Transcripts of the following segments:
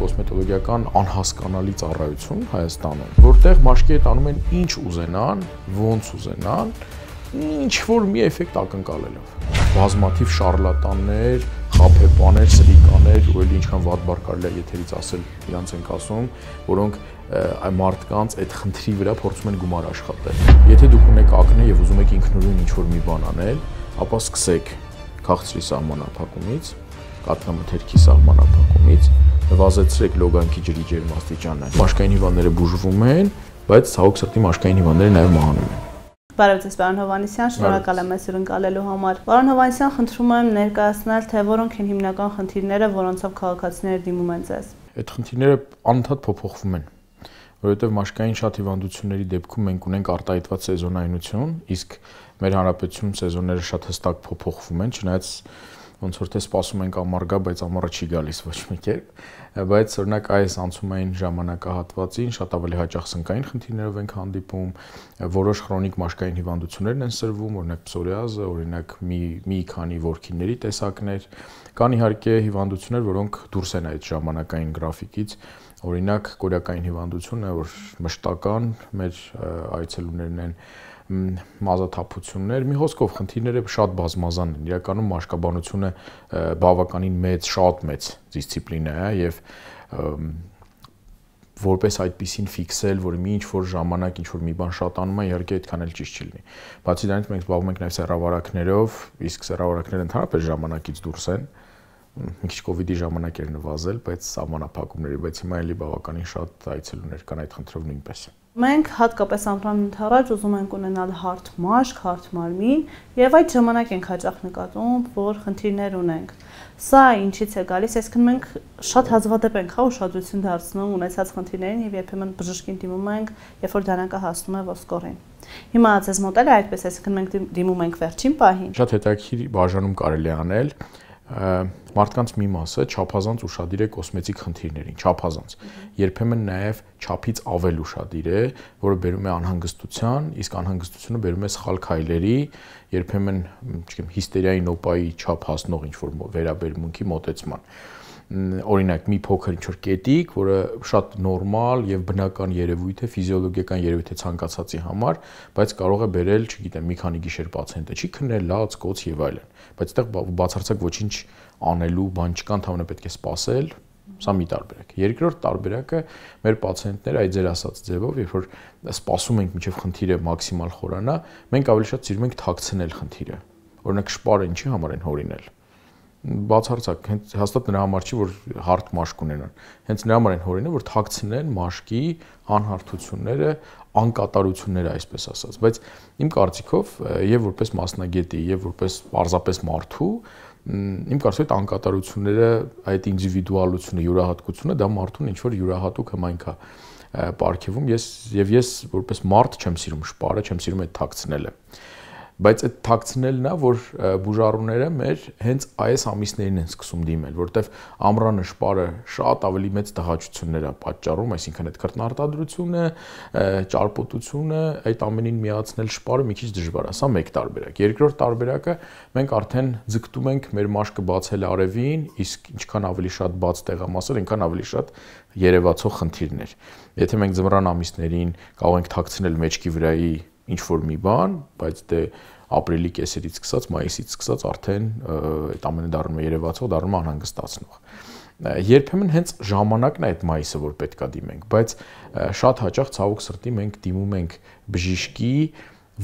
կոսմետոլոգիական անհասկանալի ծառայություն Հայաստանում, որտեղ մաշկի հետ անում են ինչ ուզենան, ոնց ուզենան, ինչ որ մի էֆեկտ ակնկալելով։ Բազմաթիվ շարլատաններ, խափեբաներ, սրիկաներ, ու էլ ինչքան վատ բար կարելի է եթերից ասել, իրանց ենք ասում, որոնք այ մարդկանց այդ խնդրի վրա փորձում են գումար աշխատել։ Եթե դուք ունեք ակնե եւ ուզում եք ինքնուրույն ինչ որ մի բան անել, ապա սկսեք քաղցրի սահմանափակումից, կատնամթերքի սահմանափակումից նվազեցրեք լոգանքի ջրի ջերմաստիճանը։ Մաշկային հիվանդները բուժվում են, բայց ցավոք սրտի մաշկային հիվանդները նաև մահանում են։ Բարև ձեզ, պարոն Հովանեսյան, շնորհակալ եմ այսօր ընկալելու համար։ Պարոն Հովանեսյան, խնդրում եմ ներկայացնել, թե որոնք են հիմնական խնդիրները, որոնցով քաղաքացիները դիմում են ձեզ։ Այդ խնդիրները անընդհատ փոփոխվում են, որովհետև մաշկային շատ հիվանդությունների դեպքում մենք ունենք արտահայտված սեզոնայնություն, իսկ մեր հանրապետությունում սեզոնները շատ հստակ փոփոխվում են, չնայած ոնց որ թե սպասում ենք ամառ գա, բայց ամառը չի գալիս ոչ մի կերպ, բայց օրինակ այս անցումային ժամանակահատվածին շատ ավելի հաճախ սնկային խնդիրներով ենք հանդիպում, որոշ քրոնիկ մաշկային հիվանդություններն են սրվում, օրինակ պսորիազը, օրինակ մի մի քանի ворքինների տեսակներ, կան իհարկե հիվանդություններ, որոնք դուրս են այդ ժամանակային գրաֆիկից, օրինակ կորեական հիվանդությունը, որ մշտական մեր այցելուներն են այ մազաթափություններ, մի հոսքով խնդիրները շատ բազմազան են։ Իրականում աշխաբանությունը բավականին մեծ, շատ մեծ դիսցիպլինա է հա, եւ որպես այդպեսին ֆիքսել, որ մի ինչ որ ժամանակ ինչ որ մի բան շատանում է, իհարկե այդքան էլ ճիշտ չի լինի։ Բացի դրանից մենք զբաղվում ենք նաեւ սերավարակներով, իսկ սերավարակները ընդհանրապես ժամանակից դուրս են մի քիչ կոവിഡ്ի ժամանակ էր նվազել, բայց սահմանափակումների, բայց հիմա էլի բավականին շատ այցելուներ կան այդ խնդրով նույնպես։ Ա Մենք հատկապես ամռանից առաջ ուզում ենք ունենալ հարթ մաշկ, հարթ մարմին, եւ այդ ժամանակ ենք հաճախ նկատում, որ խնդիրներ ունենք։ Սա ինչից է գալիս, այսինքն մենք շատ հազվադեպ ենք հա ուշադրություն դարձնում ունեցած խնդիրներին եւ երբեմն բժշկին դիմում ենք, երբ որ դանակը հասնում է ոսկորին։ Հիմա ձեզ մոտ էլ այդպես, այսինքն մենք դիմում ենք վերջին պահին։ Շատ հետաքրքիր բաժանում կարելի անել մարդկանց մի մասը ճափազանց ուրشادիր է կոսմետիկ խնդիրներին, ճափազանց։ Երբեմն նաև ճափից ավել ուրشادիր է, որը բերում է անհանգստության, իսկ անհանգստությունը բերում է սխալ քայլերի, երբեմն, չգիտեմ, հիստերիայի նոպայի ճափ հասնող ինչ-որ վերաբերմունքի մոտեցման օրինակ մի փոքր ինչ որ կետիկ, որը շատ նորմալ եւ բնական երևույթ է, ֆիզիոլոգիական երևույթ է ցանկացածի համար, բայց կարող է բերել, չգիտեմ, մի քանի գիշեր պացիենտը չի քնել, լաց, կոց եւ այլն բայց այդտեղ բացարձակ ոչինչ անելու բան չկա, ընդհանրապես պետք է սпасել, սա մի տարբերակ։ Երկրորդ տարբերակը մեր պացիենտները այդ ձեր ասած ձևով, երբ որ սպասում ենք մինչև խնդիրը մաքսիմալ խորանա, մենք ավելի շատ սիրում ենք թաքցնել խնդիրը։ Օրինակ շպարը ինչի համար են հորինել բացարձակ հենց հաստատ նրա համար չի որ հարթ մաշկ ունենան։ Հենց նրա համար են հորինել որ թաքցնեն մաշկի անհարթությունները, անկատարությունները, այսպես ասած։ Բայց իմ կարծիքով եւ որպես մասնագետի, եւ որպես պարզապես մարդու իմ կարծիքով այդ անկատարությունները, այդ ինդիվիդուալությունը, յուրահատկությունը դա մարդուն ինչ որ յուրահատուկ հմայք է ապարգևում։ Ես եւ ես որպես մարդ չեմ սիրում շփարը, չեմ սիրում այդ թաքցնելը բայց այդ թաքցնելն է որ բուժառուները մեր հենց այս ամիսներին են սկսում դիմել որովհետև ամռանը շպարը շատ ավելի մեծ տհաճություններ է պատճառում այսինքն այդ քրտնարտադրությունը ճարպոտությունը այդ ամենին միացնել շպարը մի քիչ դժվար է սա մեկ տարբերակ երկրորդ տարբերակը մենք արդեն ձգտում ենք մեր մաշկը բացել արևին իսկ ինչքան ավելի շատ բաց տեղամասեր այնքան ավելի շատ երևացող խնդիրներ եթե մենք ձմռան ամիսներին կարող ենք թաքցնել մեջքի վրայի ինչ որ մի բան, բայց դե ապրիլի կեսերից սկսած, մայիսից սկսած արդեն այդ ամենը դառնում է երևացող, դառնում է անհանգստացնող երբեմն հենց ժամանակն է այդ մայիսը որ պետքա դիմենք, բայց շատ հաճախ ցավոք սրտի մենք դիմում ենք բժիշկի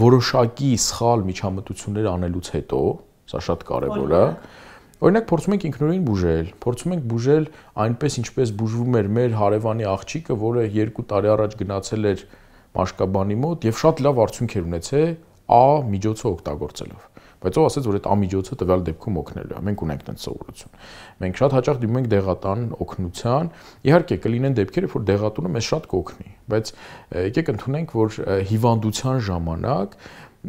որոշակի սխալ միջամտություններ անելուց հետո, սա շատ կարևոր է։ Օրինակ փորձում ենք ինքնուրույն բուժել, փորձում ենք բուժել այնպես ինչպես բուժվում էր մեր հարևանի աղջիկը, որը 2 տարի առաջ գնացել էր մաշկաբանի մոտ եւ շատ լավ արդյունք էր ունեցել A միջոցը օգտագործելով բայց ով ասեց որ այդ ամիջոցը տվյալ դեպքում օգնելու է մենք ունենք այդ սովորություն մենք շատ հաճախ դիմում ենք դեղատան օգնության իհարկե կլինեն դեպքեր որ դեղատունը մեզ շատ կօգնի բայց եկեք ընդունենք որ հիվանդության ժամանակ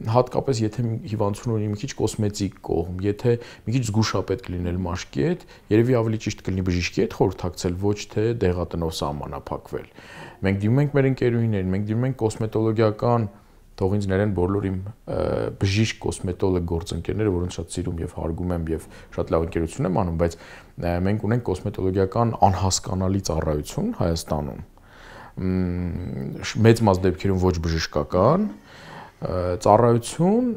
հատկապես եթե հիվանդությունը ունի մի քիչ կոսմետիկ կողմ, եթե մի քիչ զգուշա պետք լինել մաշկի հետ, երևի ավելի ճիշտ կլինի բժիշկի հետ խորհրդակցել, ոչ թե դեղատնով սահմանափակվել։ Մենք դիմում ենք մեր ընկերուհիներին, մենք դիմում ենք կոսմետոլոգիական թող ինձ ներեն բոլոր իմ բժիշկ կոսմետոլոգ գործընկերները, որոնց շատ սիրում եւ հարգում եմ եւ շատ լավ ընկերություն եմ անում, բայց մենք ունենք կոսմետոլոգիական անհասկանալի ծառայություն Հայաստանում մեծ մաս դեպքերում ոչ բժշկական, ծառայություն,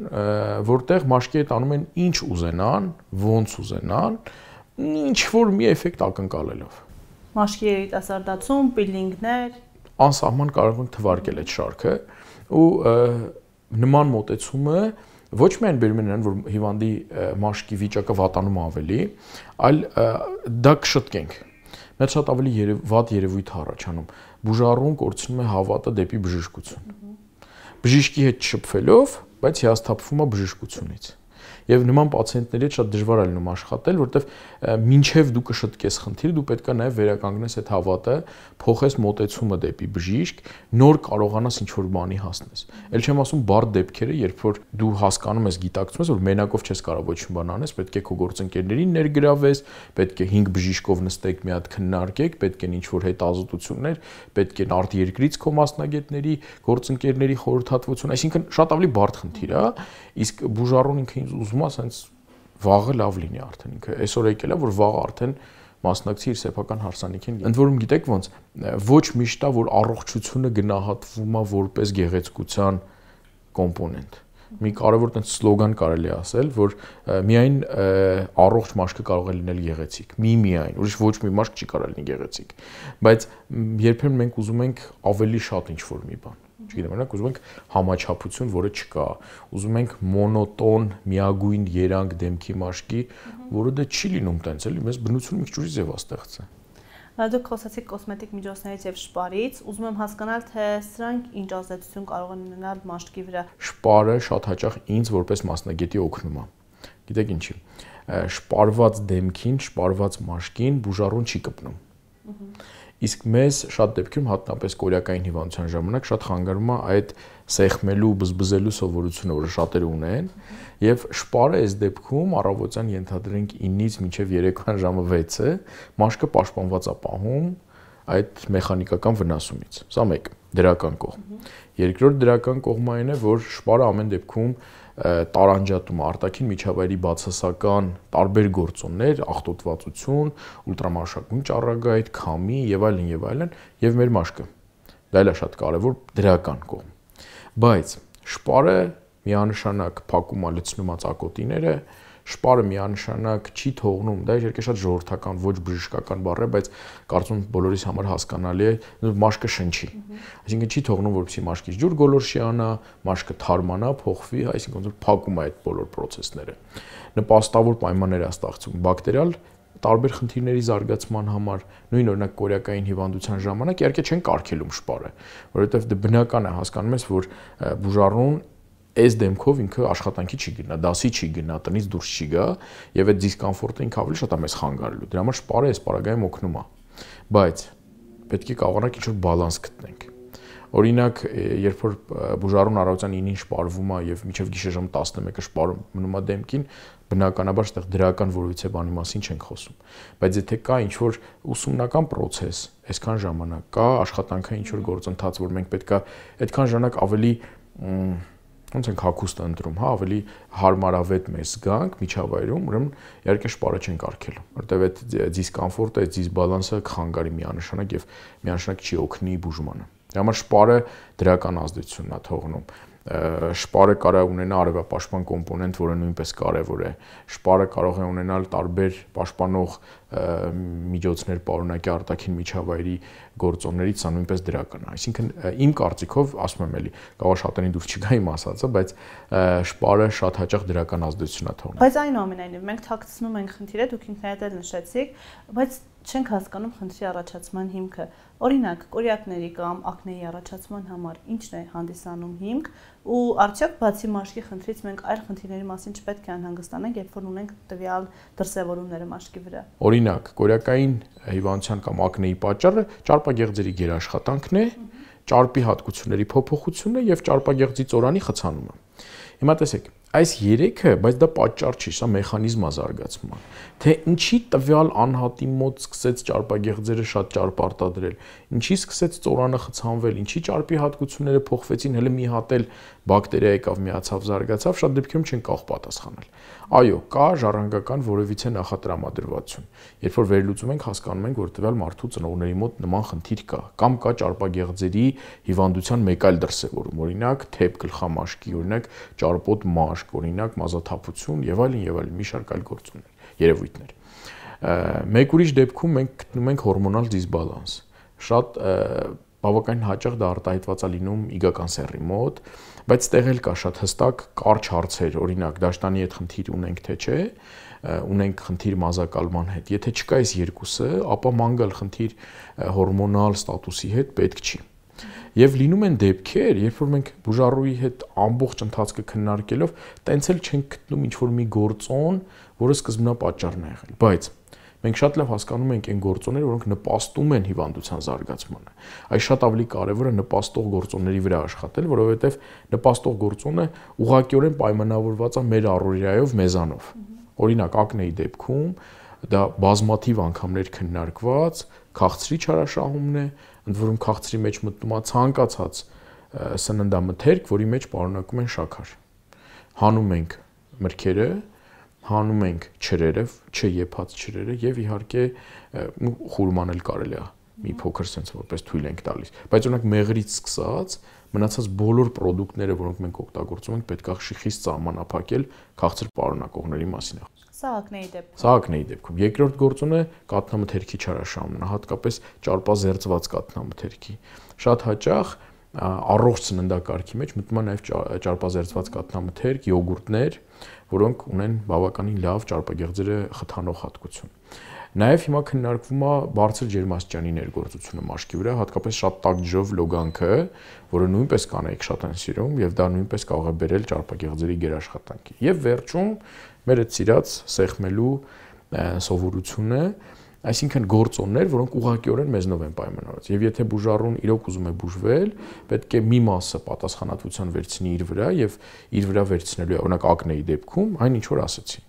որտեղ մաշկի հետ անում են ինչ ուզենան, ոնց ուզենան, ինչ որ մի էֆեկտ ակնկալելով։ Մաշկի երիտասարդացում, պիլինգներ անսահման կարող ենք թվարկել այդ շարքը ու նման մոտեցումը ոչ միայն բերում են այն, որ հիվանդի մաշկի վիճակը վատանում ավելի, այլ դա կշտկենք։ Մեծ շատ ավելի երև, վատ երևույթ առաջանում։ Բուժառուն կորցնում է հավատը դեպի բժշկություն բժիշկի հետ շփվելով, բայց հիասթափվում է բժշկությունից եւ նման պացիենտների հետ շատ դժվար է լինում աշխատել, որովհետեւ մինչեւ դու կշտկես խնդիր, դու պետքա նաեւ վերականգնես այդ հավատը, փոխես մոտեցումը դեպի բժիշկ, նոր կարողանաս ինչ որ բանի հասնես։ Էլ չեմ ասում բարդ դեպքերը, երբ որ դու հասկանում ես, գիտակցում ես, որ մենակով չես կարող ոչ մի բան անես, պետք է քո գործընկերներին ներգրավես, պետք է 5 բժիշկով նստեք մի հատ քննարկեք, պետք են ինչ որ հետազոտություններ, պետք են արտերկրից քո մասնագետների, գործընկերների խորհրդատվություն, այսինքն շատ ավելի բարդ խնդիր է, իսկ բուժառուն ինքն ինձ ուզում ես հենց վաղը լավ լինի արդեն ինքը։ Այսօր եկել է որ վաղը արդեն մասնակցի իր սեփական հարսանիքին։ Ընդ որում գիտեք ոնց ոչ միշտ է որ առողջությունը գնահատվում է որպես գեղեցկության կոմպոնենտ։ Մի կարևոր տես սլոգան կարելի է ասել, որ միայն առողջ մաշկը կարող է լինել գեղեցիկ։ Մի միայն, ուրիշ ոչ մի մաշկ չի կարող լինի գեղեցիկ։ Բայց երբեմն մենք ուզում ենք ավելի շատ ինչ-որ մի բան չգիտեմ, օրինակ ուզում ենք համաչափություն, որը չկա։ Ուզում ենք մոնոտոն, միագույն երանգ դեմքի մաշկի, որը դա չի լինում տենց էլի, մեզ բնությունը մի քիչ ուրիշ ձև է ստեղծել։ Դուք խոսացիք կոսմետիկ միջոցներից եւ շպարից, ուզում եմ հասկանալ, թե սրանք ինչ ազդեցություն կարող են ունենալ մաշկի վրա։ Շպարը շատ հաճախ ինձ որպես մասնագետի օգնում է։ Գիտեք ինչի։ Շպարված դեմքին, շպարված մաշկին բուժառուն չի կպնում։ Ահա Իսկ մեզ շատ դեպքերում հատկապես կորեական հիվանդության ժամանակ շատ խանգարում է այդ սեղմելու, բզբզելու սովորությունը, որը շատերը ունեն, եւ շփարը այս դեպքում առավոտյան ենթադրենք 9-ից մինչեւ երեկոյան ժամը 6-ը մաշկը պաշտպանված է պահում այդ մեխանիկական վնասումից։ Սա մեկ դրական կողմ։ Երկրորդ դրական կողմը այն է, որ շփարը ամեն դեպքում տարանջատում արտաքին միջավայրի բացասական տարբեր գործոններ, ախտոտվածություն, ուլտրամարշակույն ճառագայթ, քամի եւ այլն եւ այլն եւ մեր մաշկը։ Դա էլ է շատ կարեւոր դրական կողմ։ Բայց շպարը միանշանակ փակում է լցնում ածակոտիները, շպարը միանշանակ չի թողնում, դա իհարկե շատ ժողովրդական, ոչ բժշկական բառ է, բայց կարծում բոլորիս համար հասկանալի է, մաշկը շնչի։ Այսինքն չի թողնում, որպեսզի մաշկից ջուր գոլորշիանա, մաշկը թարմանա, փոխվի, այսինքն ոնց որ փակում է այդ բոլոր process-ները։ Նպաստավոր պայմաններ է ստեղծում բակտերիալ տարբեր խնդիրների զարգացման համար նույն օրինակ կորեական հիվանդության ժամանակ իհարկե չեն կարգելում շպարը, որովհետև դե բնական է հասկանում ես, որ բուժառուն այս դեմքով ինքը աշխատանքի չի գնա, դասի չի գնա, տնից դուրս չի գա եւ այդ դիսկոմֆորտը ինքը ավելի շատ է մեզ խանգարելու։ Դրա համար սպարը այս պարագայում օգնում է։ Բայց պետք է կարողանանք ինչ-որ բալանս գտնենք։ Օրինակ, երբ որ բուժարուն առավոտյան 9-ին շպարվում է եւ մինչեւ գիշեր ժամը 11-ը շպարում մնում է դեմքին, բնականաբար այդտեղ դրական որույցե բանի մասին չենք խոսում։ Բայց եթե կա ինչ-որ ուսումնական process, այսքան ժամանակ կա աշխատանքային ինչ-որ գործընթաց, որ մենք պետքա այդքան ժամանակ ավելի և, ոնց ենք հակոստը ընտրում, հա, ավելի հարմարավետ մեզ գանք միջավայրում, ուրեմն իհարկե շփարը չենք արկելու, որտեվ այդ դիսկոմֆորտը, այդ դիսբալանսը խանգարի միանշանակ եւ միանշանակ չի օգնի բուժմանը։ Դրա համար շփարը դրական ազդեցություն է թողնում շպարը կարող է ունենալ արևապաշտպան կոմպոնենտ, որը նույնպես կարևոր է։ Շպարը կարող է ունենալ տարբեր պաշտպանող միջոցներ, պարունակի արտաքին միջավայրի գործոններից, սա նույնպես դրական է։ Այսինքն իմ կարծիքով, ասում եմ էլի, կարող շատերին դուր չգա իմ ասածը, բայց շպարը շատ հաճախ դրական ազդեցություն է թողնում։ Բայց այնուամենայնիվ մենք թաքցնում ենք խնդիրը, դուք ինքներդ էլ նշեցիք, բայց չենք հասկանում խնդրի առաջացման հիմքը։ Օրինակ, կորյակների կամ ակնեի առաջացման համար ինչն է հանդիսանում հիմք ու արդյոք բացի մաշկի խնդրից մենք այլ խնդիրների մասին չպետք է անհանգստանանք, երբ որ ունենք տվյալ դրսևորումները մաշկի վրա։ Օրինակ, կորյակային հիվանդության կամ ակնեի պատճառը ճարպագեղձերի գերաշխատանքն է, ճարպի հատկությունների փոփոխությունն է եւ ճարպագեղձի ծորանի խցանումը։ Հիմա տեսեք, այս երեքը, բայց դա պատճառ չի, սա մեխանիզմ է զարգացման։ Թե ինչի տվյալ անհատի մոտ սկսեց ճարպագեղձերը շատ ճարպ արտադրել, ինչի սկսեց ծորանը խցանվել, ինչի ճարպի հատկությունները փոխվեցին, հələ մի հատ էլ բակտերիա եկավ, միացավ, զարգացավ, շատ դեպքերում չեն կարող պատասխանել։ Այո, կա ժառանգական որևիցե նախատրամադրվածություն։ Երբ որ վերլուծում ենք, հասկանում ենք, որ տվյալ մարդու ծնողների մոտ նման խնդիր կա, կամ կա ճարպագեղձերի հիվանդության մեկ այլ դրսևորում, օրինակ թեփ գլխամաշկի, օրինակ ճարպոտ մաշկ, օրինակ մազաթափություն եւ այլն եւ այլն մի շարք այլ գործոններ, երևույթներ։ Մեկ ուրիշ դեպքում մենք գտնում ենք հորմոնալ դիսբալանս։ Շատ բավականին հաճախ դա արտահայտված է լինում իգական սեռի մոտ, բայց ստեղ էլ կա շատ հստակ կարճ հարցեր, օրինակ դաշտանի հետ խնդիր ունենք թե չէ, ունենք խնդիր մազակալման հետ։ Եթե չկա այս երկուսը, ապա մանգալ խնդիր հորմոնալ ստատուսի հետ պետք չի։ Եվ լինում են դեպքեր, երբ որ մենք բուժառուի հետ ամբողջ ընթացքը քննարկելով, տենց էլ չենք գտնում ինչ որ մի գործոն, որը սկզբնա պատճառն է եղել։ Բայց Մենք շատ լավ հասկանում ենք այն գործոնները, որոնք նպաստում են հիվանդության զարգացմանը։ Այս շատ ավելի կարևոր է նպաստող գործոնների վրա աշխատել, որովհետև նպաստող գործոնը ուղղակիորեն պայմանավորված է մեր առօրյայով, մեզանով։ Օրինակ, ակնեի դեպքում դա բազմաթիվ անգամներ քննարկված քաղցրի չարաշահումն է, ընդ որում քաղցրի մեջ մտնում է ցանկացած սննդամթերք, որի մեջ պարունակում են շաքար։ Հանում ենք մրգերը, հանում ենք ճրերը, չեփած ճրերը եւ իհարկե խուրման էլ կարելի է մի փոքր sense որպես թույլ ենք տալիս։ Բայց օրինակ մեղրից սկսած մնացած բոլոր ապրանքները, որոնք մենք օգտագործում ենք, պետք է շիխից ճամանապակել քաղցր պարունակողների մասին է։ Սահակների դեպքում։ Սահակների դեպքում երկրորդ գործոնը կաթնամթերքի չարաշամն է, հատկապես ճարպազերծված կաթնամթերքի։ Շատ հաճախ առողջ սննդակարգի մեջ մտնում է նաև ճարպազերծված կաթնամթերք, յոգուրտներ, որոնք ունեն բավականին լավ ճարպագեղձերը խթանող հատկություն։ Նաև հիմա քննարկվում է բարձր ջերմաստիճանի ներգործությունը մաշկի վրա, հատկապես շատ տաք ջրով լոգանքը, որը նույնպես կանայք շատ են սիրում եւ դա նույնպես կարող է բերել ճարպագեղձերի գերաշխատանքի։ Եվ վերջում մեր այդ սիրած սեղմելու սովորությունը, այսինքն գործոններ, որոնք ուղղակիորեն մեզնով են պայմանավորված։ Եվ եթե բուժառուն իրոք ուզում է բուժվել, պետք է մի մասը պատասխանատվության վերցնի իր վրա եւ իր վրա վերցնելու է, օրինակ ակնեի դեպքում, այն ինչ որ ասացի։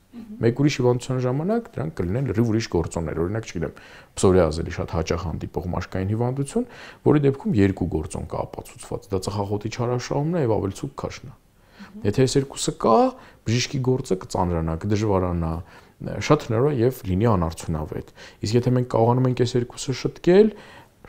Մեկ ուրիշ հիվանդության ժամանակ դրանք կլինեն լրիվ ուրիշ գործոններ, օրինակ, չգիտեմ, պսորիազելի շատ հաճախ հանդիպող մաշկային հիվանդություն, որի դեպքում երկու գործոն կա ապացուցված՝ դա ծխախոտի չարաշահումն է եւ ավելցուկ քաշն է։ Եթե այս երկուսը կա, բժիշկի գործը կծանրանա, կդժվարանա, շատ հնարավոր է եւ լինի անարդյունավետ։ Իսկ եթե մենք կարողանում ենք այս երկուսը շտկել,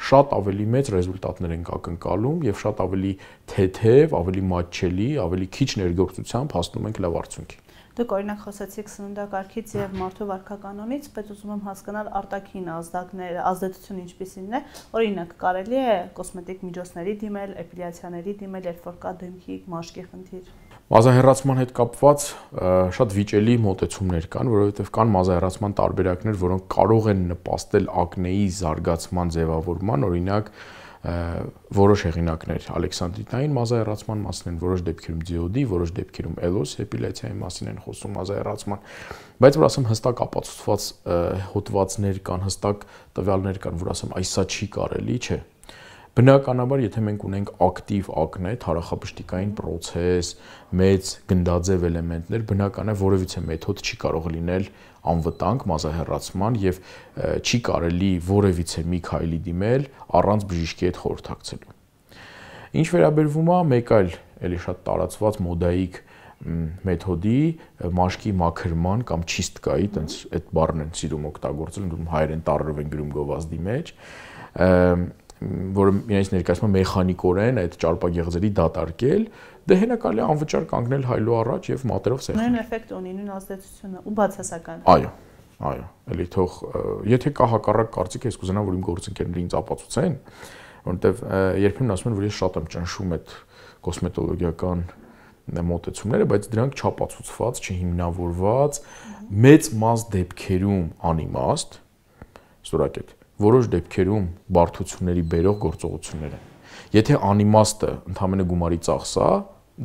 շատ ավելի մեծ ռեզուլտատներ ենք ակնկալում եւ շատ ավելի թեթև, ավելի մատչելի, ավելի քիչ ներգործությամբ հասնում ենք լավ արդյունքի։ Դուք օրինակ խոսեցիք սննդակարգից եւ մարդու վարքականոնից, բայց ուզում եմ հասկանալ արտաքին ազդակները, ազդեցությունը ինչպիսինն է։ Օրինակ, կարելի է կոսմետիկ միջոցների դիմել, էպիլյացիաների դիմել, երբ որ կա դեմքի մաշկի խնդիր։ Մազահեռացման հետ կապված շատ վիճելի մոտեցումներ կան, որովհետև կան մազահեռացման տարբերակներ, որոնք կարող են նպաստել ակնեի զարգացման ձևավորման, օրինակ որոշ հեղինակներ Ալեքսանդրիտային մազահեռացման մասին են, որոշ դեպքերում դիոդի, որոշ դեպքերում էլոս էպիլեցիայի մասին են խոսում մազահեռացման, բայց որ ասեմ հստակ ապացուցված հոդվածներ կան, հստակ տվյալներ կան, որ ասեմ այսա չի կարելի, չէ, Բնականաբար, եթե մենք ունենք ակտիվ ակնետ, հարախապշտիկային process, մեծ գնդաձև էլեմենտներ, բնական է որևիցե մեթոդ չի կարող լինել անվտանգ մազահեռացման եւ չի կարելի որևիցե մի քայլի դիմել առանց բժիշկի հետ խորհրդակցելու։ Ինչ վերաբերվում է մեկ այլ էլի շատ տարածված մոդայիկ մեթոդի մաշկի մաքրման կամ չիստկայի, տենց այդ բառն են սիրում օգտագործել, ընդում հայերեն տարրով են գրում գովազդի մեջ, և, որը իրենց ներկայացնում մեխանիկորեն այդ ճարպագեղձերի դատարկել, դե հենակալի անվճար կանգնել հայլու առաջ եւ մատերով սեղմել։ Նույն էֆեկտ ունի, նույն ազդեցությունը ու բացասական։ Այո։ Այո, էլի թող եթե կա հակառակ կարծիք, ես կուզենամ որ իմ գործընկերները ինձ ապացուցեն, որովհետեւ երբեմն ասում են որ ես շատ եմ ճնշում այդ կոսմետոլոգիական մոտեցումները, բայց դրանք չապացուցված, չհիմնավորված, մեծ մաս դեպքերում անիմաստ, ստորակ այդ որոշ դեպքերում բարդությունների բերող գործողություններ են։ Եթե անիմաստը ընդհանրապես գումարի ծախսա,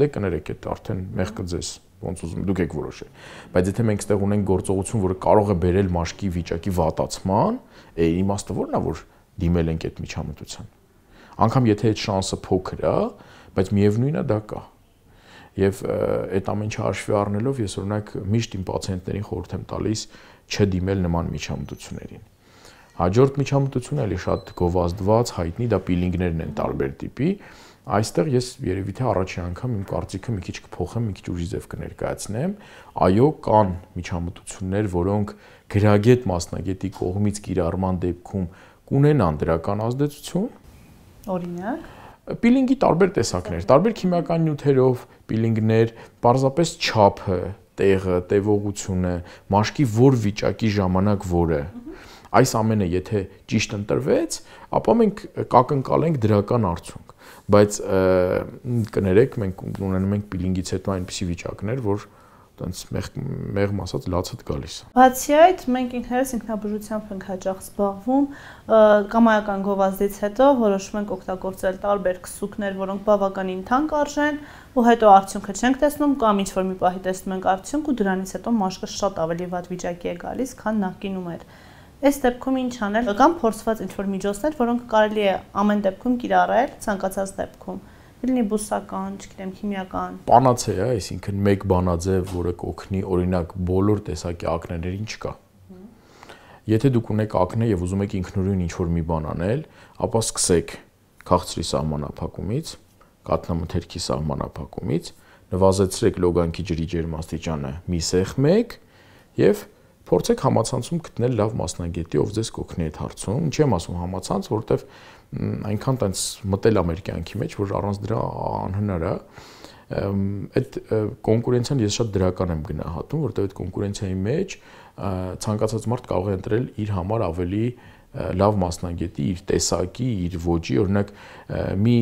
դե կներեք այդ արդեն մեղքը ձեզ ոնց ուզում դուք եք որոշել։ Բայց եթե մենք ստեղ ունենք գործողություն, որը կարող է բերել մաշկի վիճակի վատացման, է իմաստը ո՞րն է, որ դիմել ենք այդ միջամտության։ Անկամ եթե այդ շանսը փոքր է, բայց միևնույնն է դա կա։ Եվ այդ ամենը հաշվի առնելով ես օրինակ միշտ իմ պացիենտներին խորհուրդ եմ տալիս չդիմել նման միջամտություններին Հաջորդ միջամտությունը էլի շատ գովազդված, հայտնի դա պիլինգներն են տարբեր տիպի։ Այստեղ ես երևի թե առաջին անգամ իմ կարծիքը մի քիչ կփոխեմ, մի քիչ ուրիշ ձև կներկայացնեմ։ Այո, կան միջամտություններ, որոնք գրագետ մասնագետի կողմից կիրառման դեպքում կունենան դրական ազդեցություն։ Օրինակ, պիլինգի տարբեր տեսակներ, տարբեր քիմիական նյութերով պիլինգներ, parzapes չափը, տեղը, տևողությունը, մաշկի որ վիճակի ժամանակ որը։ Ա Այս ամենը եթե ճիշտ ընտրվեց, ապա մենք կակնկալենք դրական արդյունք, բայց կներեք, մենք ունենում ենք peeling-ից հետո այնպիսի վիճակներ, որ տենց մեղմ ասած լացդ գալիս։ Բացի այդ, մենք ինքներս ինքնաբուժությամբ ենք հաճախ զբաղվում, կամայական գովազդից հետո որոշում ենք օգտագործել տարբեր քսուկներ, որոնք բավականին թանկ արժեն, ու հետո արդյունքը չենք տեսնում կամ ինչ որ մի պահի տեսնում ենք արդյունք ու դրանից հետո մաշկը շատ ավելի վատ վիճակի է գալիս, քան նախկինում էր։ Ա, Այս դեպքում ինչ անել, կամ փորձված ինչ-որ միջոցներ, որոնք կարելի է ամեն դեպքում կիրառել ցանկացած դեպքում։ Լինի բուսական, չգիտեմ, քիմիական։ Բանացե է, հա, այսինքն մեկ բանաձև, որը կօգնի օրինակ բոլոր տեսակի ակներին չկա։ Եթե դուք ունեք ակնե եւ ուզում եք ինքնուրույն ինչ-որ մի բան անել, ապա սկսեք քաղցրի սահմանափակումից, կատնամթերքի սահմանափակումից, նվազեցրեք լոգանքի ջրի ջերմաստիճանը մի սեղ 1 եւ 0.5 Փորձեք համացանցում գտնել լավ մասնագետի, ով ձեզ կօգնի այդ հարցում։ Ինչի՞ եմ ասում համացանց, որովհետև այնքան տենց մտել ամեր կյանքի մեջ, որ առանց դրա անհնար է։ Այդ կոնկուրենցիան ես շատ դրական եմ գնահատում, որովհետև այդ կոնկուրենցիայի մեջ ցանկացած մարդ կարող է ընտրել իր համար ավելի լավ մասնագետի իր տեսակի, իր ոճի, օրինակ մի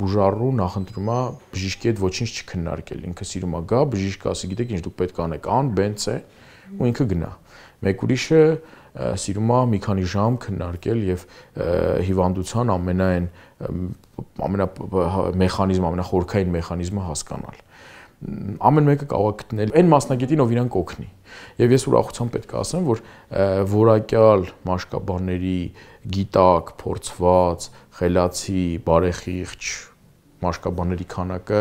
բուժառու նախընտրում է բժիշկի հետ ոչինչ չքննարկել։ Ինքը սիրում է գա, բժիշկը ասի, գիտեք ինչ դուք պետք անեք, ան բենց է։ ան, ու ինքը գնա։ Մեկ ուրիշը սիրում է մի քանի ժամ քննարկել եւ հիվանդության ամենայն ամենա հա, մեխանիզմ, ամենախորքային մեխանիզմը հասկանալ ամեն մեկը կարող է գտնել այն մասնագետին, ով իրան կօգնի։ Եվ ես ուրախությամբ պետք է ասեմ, որ որակյալ մաշկաբանների գիտակ, փորձված, խելացի, բարեխիղճ մաշկաբանների քանակը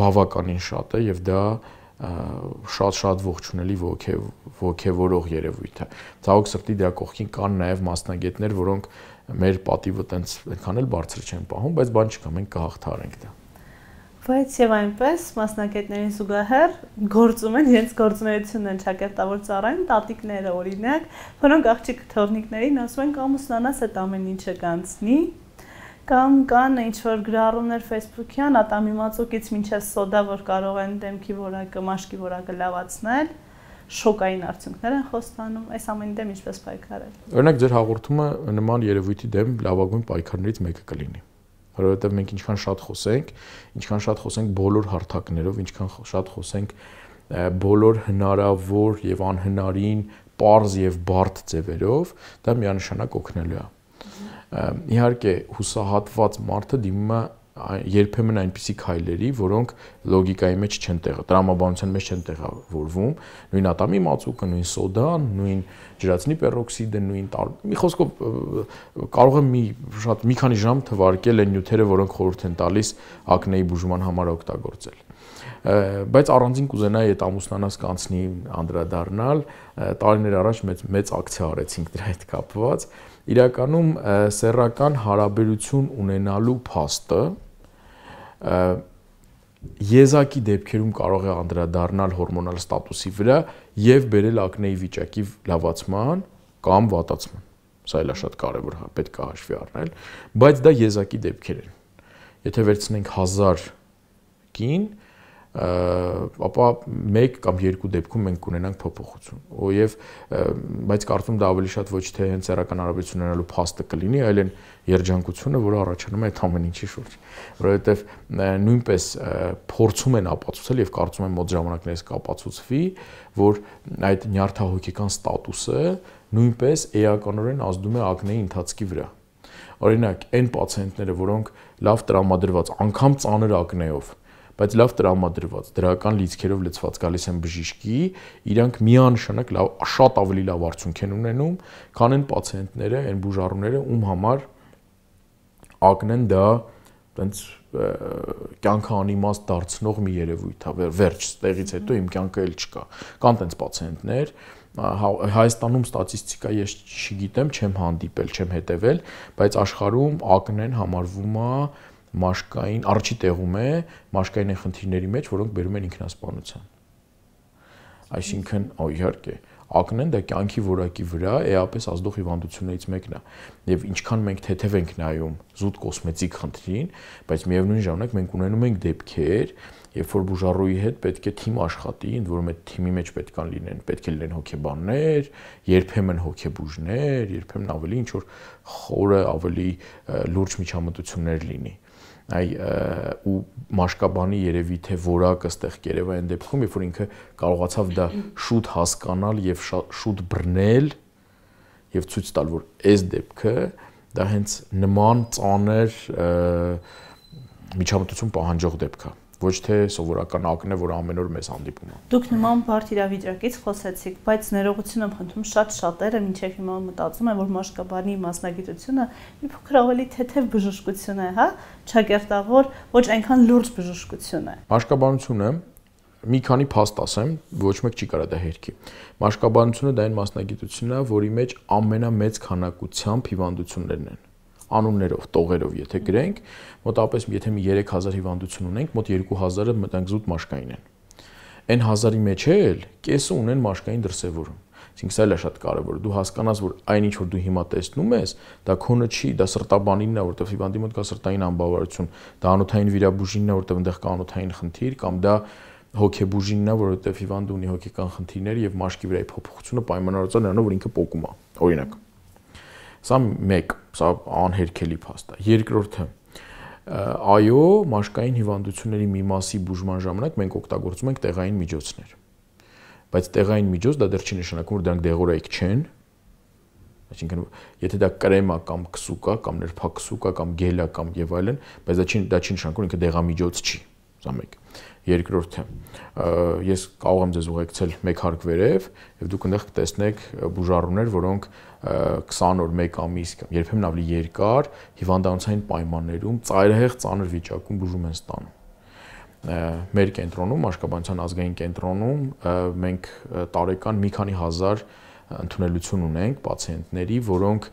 բավականին շատ է եւ դա և շատ-շատ ողջունելի ոգև ոգևորող երևույթ է։ Ցավոք սրտի դրա կողքին կան նաև մասնագետներ, որոնք մեր պատիվը տենց այնքան էլ բարձր չեն պահում, բայց բան չկա, մենք կհաղթարենք դա։ Բայց եւ այնպես մասնակիցներին զուգահեռ գործում են հենց գործունեությունն են ճակերտավոր ծառային տատիկները օրինակ, որոնք աղջիկ թողնիկներին ասում են կամ ուսանաս այդ ամեն ինչը կանցնի, Կամ կան ինչ որ գրառումներ Facebook-յան, ատամիմացուկից մինչև սոդա, որ կարող են դեմքի որակը, մաշկի որակը լավացնել, շոկային արդյունքներ են խոստանում, այս ամեն դեմ ինչպես պայքարել։ Օրինակ ձեր հաղորդումը նման երևույթի դեմ լավագույն պայքարներից մեկը կլինի որովհետև մենք ինչքան շատ խոսենք, ինչքան շատ խոսենք բոլոր հարթակներով, ինչքան շատ խոսենք բոլոր հնարավոր եւ անհնարին, པարզ եւ բարդ ձևերով, դա միանշանակ օգնելու է իհարկե հուսահատված մարդը դիմում է երբեմն այնպիսի քայլերի, որոնք լոգիկայի մեջ չեն տեղ, տրամաբանության մեջ չեն տեղավորվում, նույն ատամի մածուկը, նույն սոդան, նույն ջրածնի պերօքսիդը, նույն տար։ Մի խոսքով կարող եմ մի շատ մի քանի ժամ թվարկել այն նյութերը, որոնք խորհուրդ են տալիս ակնեի բուժման համար օգտագործել բայց առանձին կուզենայի այդ ամուսնանաս կանցնի անդրադառնալ տարիներ առաջ մեծ մեծ ակցիա արեցինք դրա հետ կապված իրականում սեռական հարաբերություն ունենալու փաստը եզակի դեպքերում կարող է անդրադառնալ հորմոնալ ստատուսի վրա եւ բերել ակնեի վիճակի լավացման կամ վատացման։ Սա էլ է շատ կարեւոր, հա, պետք է հաշվի առնել, բայց դա եզակի դեպքեր են։ Եթե վերցնենք 1000 կին, ապա մեկ կամ երկու դեպքում մենք կունենանք փոփոխություն։ Ու եւ բայց կարծում դա ավելի շատ ոչ թե հենց ցերական հարաբերություն ունենալու փաստը կլինի, այլ այն երջանկությունը, որը առաջանում է այդ ամեն ինչի շուրջ, որովհետեւ նույնպես փորձում են ապացուցել եւ կարծում եմ մոտ ժամանակներից կապացուցվի, որ այդ նյարդահոգեկան ստատուսը նույնպես էականորեն ազդում է ակնեի ընթացքի վրա։ Օրինակ, այն պացիենտները, որոնք լավ տրամադրված, անգամ ծանր ակնեով բայց լավ տրամադրված, դրական լիցքերով լցված գալիս են բժիշկի, իրանք միանշանակ լավ շատ ավելի լավ արդյունք են ունենում, քան այն պացիենտները, այն բուժառուները, ում համար ակնեն դա տենց կյանքը անիմաստ դարձնող մի երևույթ է վերջ տեղից հետո իմ կյանքը էլ չկա կան տենց պացիենտներ հա, Հայաստանում ստատիստիկա ես չգիտեմ չեմ հանդիպել չեմ հետևել բայց աշխարհում ակնեն համարվում է մաշկային արջի տեղում է մաշկային այն խնդիրների մեջ, որոնք բերում են ինքնասպանության։ Այսինքն, օ իհարկե, ակնեն դա կյանքի որակի վրա էապես ազդող հիվանդություններից մեկն է։ Եվ ինչքան մենք թեթև ենք նայում զուտ կոսմետիկ խնդրին, բայց միևնույն ժամանակ մենք ունենում ենք դեպքեր, երբ որ բուժառուի հետ պետք է թիմ աշխատի, ընդ որում այդ թիմի մեջ պետք կան լինեն, պետք է լինեն հոկեբաններ, երբեմն հոկեբուժներ, երբեմն ավելի ինչ որ խորը, ավելի լուրջ միջամտություններ լինի այ ու մաշկաբանի երևի թե որակը ստեղ կերևա այն դեպքում, երբ որ ինքը կարողացավ դա շուտ հասկանալ եւ շուտ բռնել եւ ցույց տալ, որ այս դեպքը դա հենց նման ծանր միջամտություն պահանջող դեպք է ոչ թե սովորական ակն է, որ ամեն օր մեզ հանդիպում է։ Դուք նման բարդ իրավիճակից խոսեցիք, բայց ներողություն եմ խնդրում շատ շատերը մինչև հիմա մտածում են, որ մաշկաբանի մասնագիտությունը մի փոքր ավելի թեթև բժշկություն է, հա, ճակերտավոր, ոչ այնքան լուրջ բժշկություն է։ Մաշկաբանությունը մի քանի փաստ ասեմ, ոչ մեկ չի կարա դա հերքի։ Մաշկաբանությունը դա այն մասնագիտությունն է, որի մեջ ամենամեծ քանակությամբ հիվանդություններն են անուններով, տողերով, եթե գրենք, մոտապես եթե մի 3000 հիվանդություն ունենք, մոտ 2000-ը մտանք զուտ մաշկային են։ Այն 1000-ի մեջ էլ կեսը ունեն մաշկային դրսևորում։ Այսինքն սա էլ է շատ կարևոր։ Դու հասկանաս, որ այն ինչ որ դու հիմա տեսնում ես, դա քոնը չի, դա սրտաբանինն է, որտեղ հիվանդի մոտ կա սրտային անբավարարություն, դա անոթային վիրաբույժինն է, որտեղ այնտեղ կա անոթային խնդիր կամ դա հոգեբուժինն է, որովհետև հիվանդը ունի հոգեկան խնդիրներ եւ մաշկի վրայի փոփոխությունը պայմանավորված է նրանով, որ ինքը պոկում է, օրինակ։ Սա 1 Սա անհերքելի փաստ է։ Երկրորդը այո, մաշկային հիվանդությունների մի մասի բուժման ժամանակ մենք օգտագործում ենք տեղային միջոցներ։ Բայց տեղային միջոց դա դեռ չի նշանակում, որ դրանք դեղորայք չեն։ Այսինքն, եթե դա կրեմ է կամ քսուկ է կամ ներփակսուկ է կամ գել է կամ եւ այլն, բայց դա չի դա չի նշանակում ինքը դեղամիջոց չի։ Սա մեկ։ Երկրորդը, ես կարող եմ ձեզ ուղեկցել մեկ հարկ վերև եւ դուք այնտեղ կտեսնեք բուժառուներ, որոնք 20 օր, 1 ամիս, երբեմն ավելի երկար հիվանդանոցային պայմաններում ծայրահեղ ծանր վիճակում բուժում են ստանում մեր կենտրոնում, Աշկաբանության ազգային կենտրոնում մենք տարեկան մի քանի հազար ընդունելություն ունենք պացիենտների, որոնք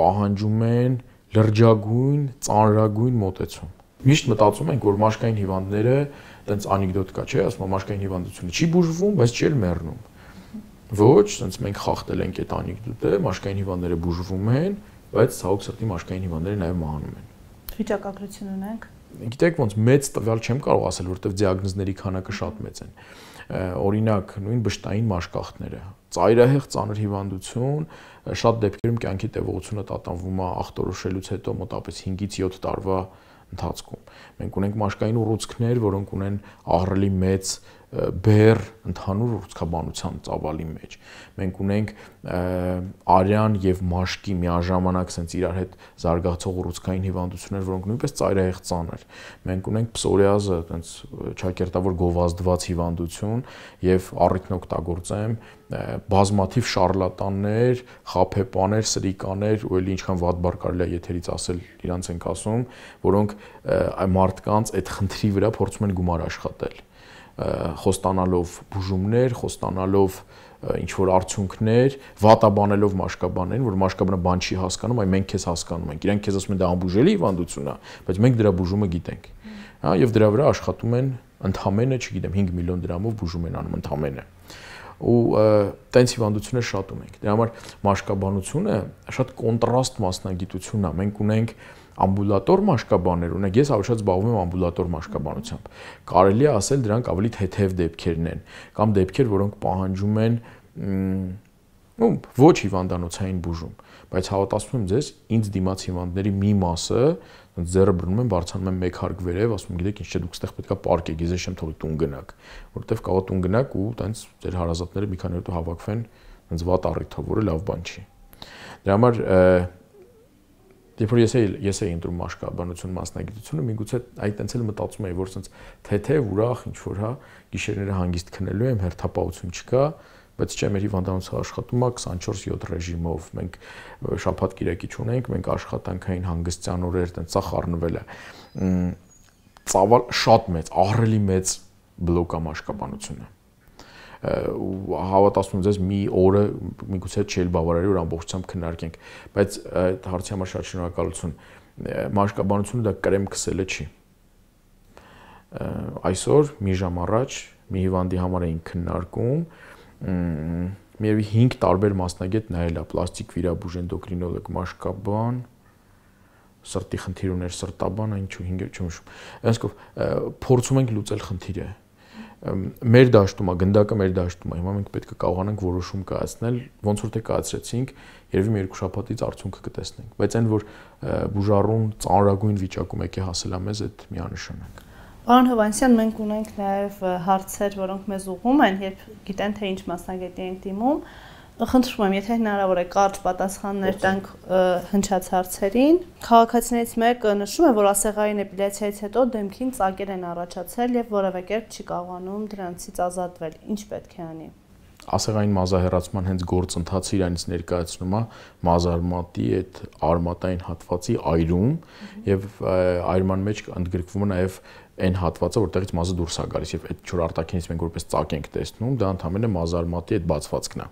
պահանջում են լրջագույն, ծանրագույն մոտեցում։ Միշտ մտածում ենք, որ մաշկային հիվանդները տենց անեկդոտ կա, չէ՞, ասում մաշկային հիվանդությունը չի բուժվում, բայց չի մեռնում։ Ոչ, ասենց մենք խախտել ենք այդ անիկդուտը, մաշկային հիվանդները բուժվում են, բայց ցավոք սրտի մաշկային հիվանդները նաև մահանում են։ Վիճակագրություն ունենք։ Գիտեք, ոնց մեծ տվյալ չեմ կարող ասել, որովհետև դիագնոզների քանակը շատ մեծ են։ Օրինակ, նույն բշտային մաշկախտները, ծայրահեղ ծանր հիվանդություն, շատ դեպքերում կյանքի տևողությունը տատանվում է ախտորոշելուց հետո մոտապես 5-ից 7 տարվա ընթացքում։ Մենք ունենք մաշկային ուռուցքներ, որոնք ունեն ահռելի մեծ բեր ընդհանուր ուրցքաբանության ծավալի մեջ։ Մենք ունենք արյան եւ մաշկի միաժամանակ sense իրար հետ զարգացող ուրցքային հիվանդություններ, որոնք նույնպես ծայրահեղ ծանր։ Մենք ունենք պսորիազը, sense ճակերտավոր գովազդված հիվանդություն եւ առիթն օգտագործեմ բազմաթիվ շարլատաններ, խափեպաներ, սրիկաներ, ու էլի ինչքան վատ բար կարելի է եթերից ասել, իրանց ենք ասում, որոնք այ մարդկանց այդ խնդրի վրա փորձում են գումար աշխատել խոստանալով բուժումներ, խոստանալով ինչ որ արդյունքներ, վատաբանելով մաշկաբաներին, որ մաշկաբանը բան չի հասկանում, այ մենք քեզ հասկանում ենք։ Իրանք քեզ ասում են դա անբուժելի հիվանդություն է, բայց մենք դրա բուժումը գիտենք։ Հա, եւ դրա վրա աշխատում են ընդհանրը, չգիտեմ, 5 միլիոն դրամով բուժում են անում ընդհանրը ու տենց հիվանդությունը շատում ենք։ Դրա համար մաշկաբանությունը շատ կոնտրաստ մասնագիտություն է։ Մենք ունենք և, ամբուլատոր մաշկաբաններ ունենք, ես ավելի զբաղվում եմ ամբուլատոր մաշկաբանությամբ։ Կարելի է ասել դրանք ավելի թեթև դեպքերն են կամ դեպքեր, որոնք պահանջում են ու ոչ հիվանդանոցային բուժում, բայց հավատացնում եմ ձեզ, ինձ դիմաց հիվանդների մի մասը ձեռը բռնում են, բարձանում են մեկ հարկ վերև, ասում են, գիտեք, ինչ չէ, դուք ստեղ պետքա պարկեք, ես չեմ թողի տուն գնաք, որովհետև կավա տուն գնաք ու տենց ձեր հարազատները մի քանի օր հետո հավաքվեն, տենց վատ առիթով, որը լավ բան չի։ Դրա համար Երբ որ ես էի ես էի ընտրում աշխաբանություն մասնագիտությունը, միգուցե այ տենց էլ մտածում էի, որ ցենց թեթև ուրախ ինչ որ հա, գիշերները հանգիստ քնելու եմ, հերթապահություն չկա, բայց չէ մեր հիվանդանոցը աշխատում է 24/7 ռեժիմով։ Մենք շաբաթ կիրակի չունենք, մենք աշխատանքային հանգստյան օրեր, այդպես սա խառնվել է։ Ծավալ շատ մեծ, ահռելի մեծ բլոկ ամաշկաբանությունը ու հավատացնում ձեզ մի օրը միգուցե չէլ բավարարի որ ամբողջությամբ քննարկենք, բայց այդ հարցի համար շատ շնորհակալություն։ Մաշկաբանությունը դա կրեմ քսելը չի։ Այսօր մի ժամ առաջ մի հիվանդի համար էին քննարկում միևի 5 տարբեր մասնագետ նայելա պլաստիկ վիրաբույժ էնդոկրինոլոգ մաշկաբան սրտի խնդիր ուներ սրտաբան ինչու 5 չհիշում այսքով փորձում ենք լուծել խնդիրը մեր դաշտում է, գնդակը մեր դաշտում է։ Հիմա մենք պետք է կարողանանք որոշում կայացնել, ոնց որ թե կայացրեցինք, երևի մի երկու շաբաթից արդյունքը կտեսնենք։ Բայց այն որ բուժառուն ծանրագույն վիճակում եկի հասելա մեզ, այդ միանշանակ։ Պարոն Հովանեսյան, մենք ունենք նաև հարցեր, որոնք մեզ ուղում են, երբ գիտեն թե ինչ մասնագետի ենք դիմում։ Խնդրում եմ, եթե հնարավոր է կարճ պատասխաններ տանք հնչած հարցերին։ Քաղաքացիներից մեկը նշում է, որ ասեղային էպիլյացիայից հետո դեմքին ծակեր են առաջացել եւ որևէ կերպ չի կարողանում դրանցից ազատվել։ Ինչ պետք է անի։ Ասեղային մազահեռացման հենց գործընթացը իրանից ներկայացնում է մազարմատի այդ արմատային հատվածի այրում եւ այրման մեջ ընդգրկվում է նաեւ այն հատվածը, որտեղից մազը դուրս է գալիս եւ այդ չոր արտաքինից մենք որպես ծակ ենք տեսնում, դա ընդհանրապես մազարմատի այդ բացվածքն է։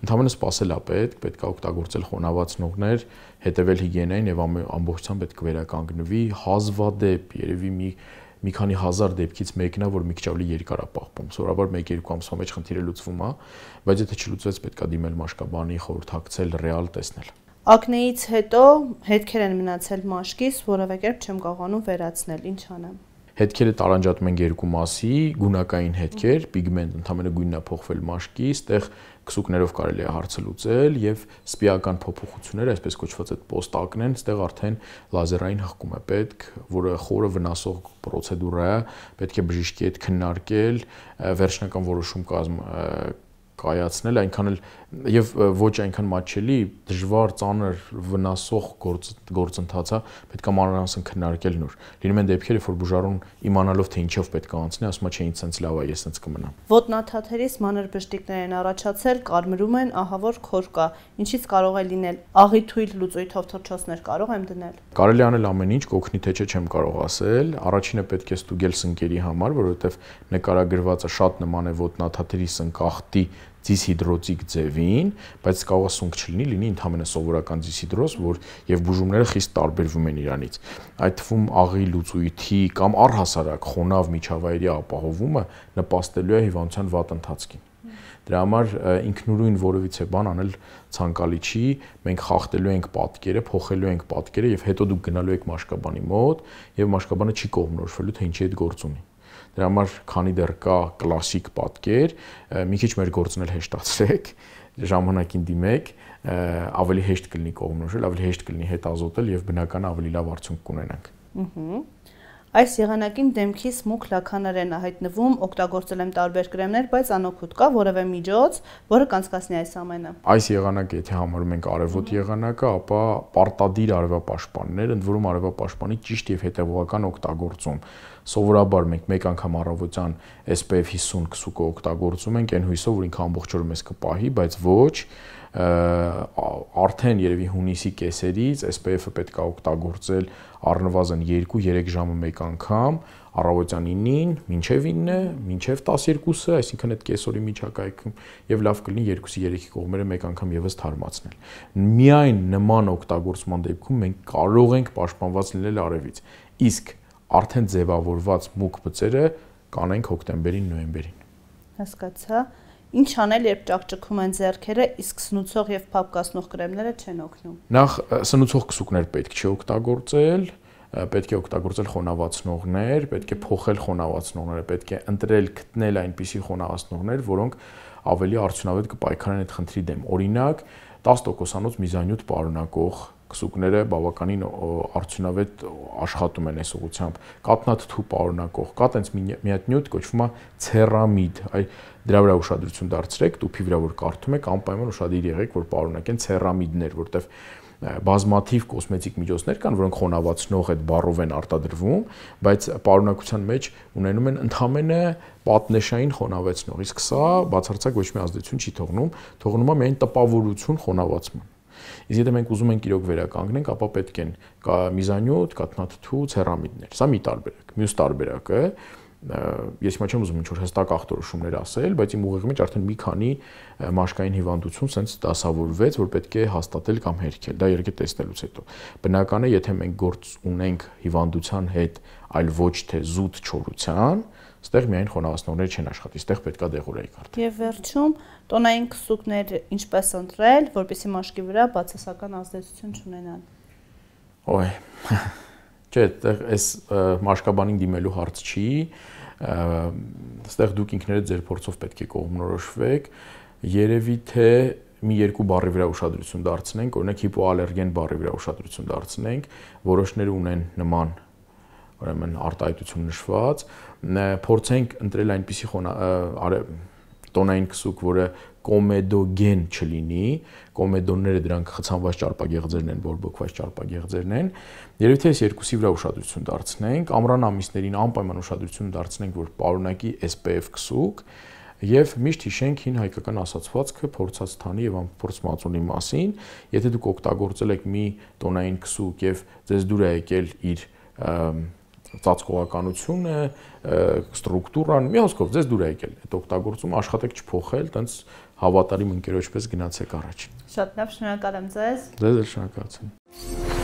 Ընդհանրապես սпасել է պետք, պետք է օգտագործել խոնավացնողներ, հետևել հիգիենային եւ ամբողջությամբ պետք վերականգնվի հազվադեպ, երևի մի մի քանի հազար դեպքից մեկն է, որ մի քիչ ավելի երկար է պահպում։ Սովորաբար 1-2 ամսվա մեջ խնդիրը լուծվում է, բայց եթե չլուծվեց, պետք է դիմել մաշկաբանի, խորհրդակցել, ռեալ տեսնել։ Ակնեից հետո հետքեր են մնացել մաշկից, որովհետև չեմ կարողանում վերացնել, ինչ անեմ հետքերը տարանջատում ենք երկու մասի, գունակային հետքեր, պիգմենտ ընդհանրապես գույնն է փոխվել մաշկի, ստեղ քսուկներով կարելի է հարցը լուծել եւ սպիական փոփոխությունները, այսպես կոչված այդ պոստակն են, ստեղ արդեն լազերային հղկում է պետք, որը խորը վնասող պրոցեդուրա է, պետք է բժիշկի հետ քննարկել, վերջնական որոշում կազմ կայացնել, այնքան էլ եւ ոչ այնքան մատչելի, դժվար, ծանր, վնասող գործ գործընթաց է, հա, պետք է մանրամասն քննարկել նոր։ Լինում են դեպքեր, որ բուժարուն իմանալով թե ինչով պետք է անցնի, ասում է, չէ, ինձ sense լավ է, ես sense կմնամ։ Ոտնաթաթերից մանր բշտիկներ են առաջացել, կարմրում են, ահա որ քոր կա։ Ինչից կարող է լինել աղիթույլ լուծույթով թռչոցներ կարող եմ դնել։ Կարելի անել ամեն ինչ, կօգնի թե չէ չեմ կարող ասել։ Առաջինը պետք է ստուգել սնկերի համար, որովհետեւ նկարագրվածը շատ նման է ոտնաթաթերի սնկախտի դիսհիդրոծիկ ձևին, բայց կարող է սունկ չլինի, լինի ընդհանրապես սովորական դիսհիդրոզ, որ եւ բուժումները խիստ տարբերվում են իրանից։ Այդ թվում աղի լուծույթի կամ առհասարակ խոնավ միջավայրի ապահովումը նպաստելու է հիվանդության վատ ընթացքին։ Դրա համար ինքնուրույն որևիցե բան անել ցանկալի չի։ Մենք խախտելու ենք պատկերը, փոխելու ենք պատկերը եւ հետո դուք գնալու եք մաշկաբանի մոտ եւ մաշկաբանը չի կողմնորոշվելու թե ինչի այդ գործ ունի։ Դրա համար քանի դեռ կա կլասիկ պատկեր, մի քիչ մեր գործն էլ հեշտացրեք, ժամանակին դիմեք, ավելի հեշտ կլինի կողմնորոշել, ավելի հեշտ կլինի հետազոտել եւ բնական ավելի լավ արդյունք կունենանք։ Ահա Այս եղանակին դեմքի սմուկ լականարեն է հայտնվում, օգտագործել եմ տարբեր կրեմներ, բայց անօգուտ կա որևէ միջոց, որը կանցկացնի այս ամենը։ Այս եղանակը, եթե համարում ենք արևոտ եղանակը, ապա պարտադիր արևապաշտպաններ, ընդ որում արևապաշտպանի ճիշտ եւ հետեւողական օգտագործում Սովորաբար մենք մեկ անգամ առավոտյան SPF 50 քսուկը օգտագործում ենք այն հույսով, որ ինքը ամբողջ օրը մեզ կպահի, բայց ոչ արդեն երևի հունիսի կեսերից SPF-ը պետք է օգտագործել առնվազն 2-3 ժամը մեկ անգամ առավոտյան 9-ին, մինչև 9-ը, մինչև 12-ը, այսինքն այդ կեսօրի միջակայքում եւ լավ կլինի 2-ի 3-ի կողմերը մեկ անգամ եւս թարմացնել։ Միայն նման օգտագործման դեպքում մենք կարող ենք պաշտպանված լինել արևից։ Իսկ արդեն ձևավորված մուկ բծերը կանենք հոկտեմբերին, նոյեմբերին։ Հասկացա։ Ինչ անել, երբ ճակճկում են зерքերը, իսկ սնուցող եւ փապկացնող կրեմները չեն օգնում։ Նախ սնուցող քսուկներ պետք չէ օգտագործել, պետք է օգտագործել խոնավացնողներ, պետք է փոխել խոնավացնողները, պետք է ընտրել, գտնել այնպիսի խոնավացնողներ, որոնք ավելի արդյունավետ կպայքարեն այդ խնդրի դեմ։ Օրինակ, 10%-անոց միզանյութ պարունակող քսուկները բավականին արդյունավետ աշխատում են այս ուղությամբ։ Կատնաթթու պարունակող, կա տենց մի հատ նյութ կոչվում է ցերամիդ։ Այ դրա վրա ուշադրություն դարձրեք, դուփի վրա որ կարդում եք, անպայման ուշադիր եղեք, որ պարունակեն ցերամիդներ, որտեղ բազմաթիվ կոսմետիկ միջոցներ կան, որոնք խոնավացնող այդ բառով են արտադրվում, բայց պարունակության մեջ ունենում են ընդհանրը պատնեշային խոնավեցնող, իսկ սա բացարձակ ոչ մի ազդեցություն չի թողնում, թողնում է միայն տպավորություն խոնավացման։ Իսկ եթե մենք ուզում ենք իրոք վերականգնենք, ապա պետք են կա միզանյութ, կաթնաթթուց, հերամիդներ։ Սա մի տարբերակ։ Մյուս տարբերակը ես հիմա չեմ ուզում ինչ-որ հստակ ախտորոշումներ ասել, բայց իմ ուղեղի մեջ արդեն մի քանի մաշկային հիվանդություն sense դասավորվեց, որ պետք է հաստատել կամ հերքել։ Դա երկե տեսնելուց հետո։ Բնական է, եթե մենք գործ ունենք հիվանդության հետ, այլ ոչ թե զուտ չորության, ստեղ միայն խոնավացնողները չեն աշխատի, ստեղ պետքա դեղորայք արդեն։ Եվ վերջում տոնային քսուկներ ինչպես ընտրել, որպեսզի մաշկի վրա բացասական ազդեցություն չունենան։ Ոյ։ Չէ, այդտեղ այս մաշկաբանին դիմելու հարց չի։ Այստեղ դուք ինքներդ ձեր փորձով պետք է կողմնորոշվեք։ Երևի թե մի երկու բառի վրա ուշադրություն դարձնենք, օրինակ հիպոալերգեն բառի վրա ուշադրություն դարձնենք, որոշները ունեն նման ուրեմն արտահայտություն նշված, փորձենք ընտրել այնպիսի տոնային քսուկ, որը կոմեդոգեն չլինի, կոմեդոնները դրանք խցանված ճարպագեղձերն են, բորբոքված ճարպագեղձերն են։ Երևի թե այս երկուսի վրա ուշադրություն դարձնենք, ամռան ամիսներին անպայման ուշադրություն դարձնենք, որ պարունակի SPF քսուկ եւ միշտ հիշենք հին հայկական ասացվածքը փորձած թանի եւ անփորձ մածունի մասին, եթե դուք օգտագործել եք մի տոնային քսուկ եւ ձեզ դուր է եկել իր և, ծածկողականությունը, ստրուկտուրան, մի հոսքով ձեզ դուր է եկել։ Այդ օգտագործումը աշխատեք չփոխել, տենց հավատարիմ ընկերոջպես գնացեք առաջ։ Շատ լավ, շնորհակալ եմ ձեզ։ Ձեզ էլ շնորհակալություն։